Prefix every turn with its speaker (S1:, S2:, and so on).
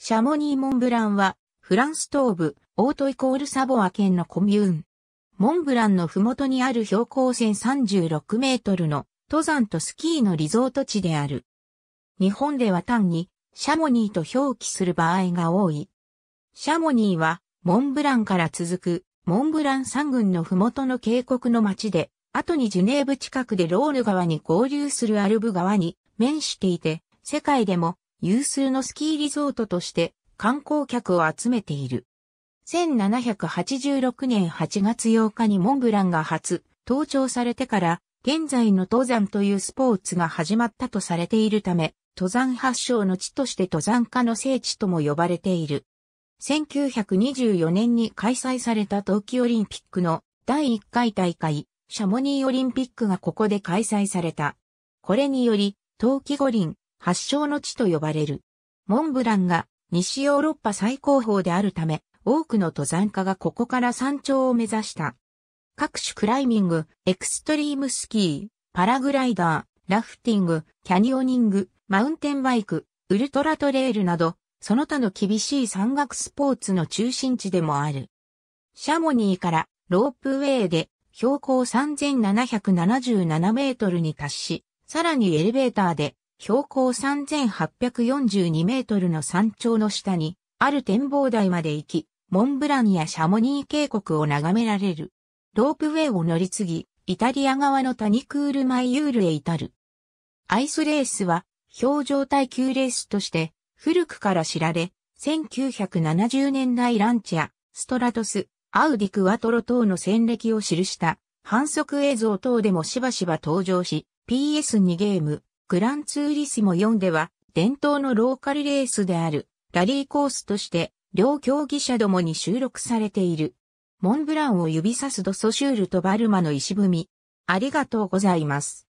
S1: シャモニー・モンブランは、フランス東部、オートイコールサボア県のコミューン。モンブランのふもとにある標高1036メートルの登山とスキーのリゾート地である。日本では単にシャモニーと表記する場合が多い。シャモニーはモンブランから続くモンブラン山群のふもとの渓谷の町で、後にジュネーブ近くでロール川に合流するアルブ川に面していて、世界でも有数のスキーリゾートとして観光客を集めている。1786年8月8日にモンブランが初登頂されてから現在の登山というスポーツが始まったとされているため、登山発祥の地として登山家の聖地とも呼ばれている。1924年に開催された冬季オリンピックの第1回大会、シャモニーオリンピックがここで開催された。これにより、冬季五輪、発祥の地と呼ばれる。モンブランが西ヨーロッパ最高峰であるため、多くの登山家がここから山頂を目指した。各種クライミング、エクストリームスキー、パラグライダー、ラフティング、キャニオニング、マウンテンバイク、ウルトラトレールなど、その他の厳しい山岳スポーツの中心地でもある。シャモニーからロープウェイで標高3777メートルに達し、さらにエレベーターで標高3842メートルの山頂の下に、ある展望台まで行き、モンブランやシャモニー渓谷を眺められる。ロープウェイを乗り継ぎ、イタリア側のタニクールマイユールへ至る。アイスレースは、表情耐久レースとして、古くから知られ、1970年代ランチや、ストラトス、アウディクワトロ等の戦歴を記した、反則映像等でもしばしば登場し、PS2 ゲーム、グランツーリスモ4では、伝統のローカルレースである、ラリーコースとして、両競技者どもに収録されている。モンブランを指さすドソシュールとバルマの石踏み。ありがとうございます。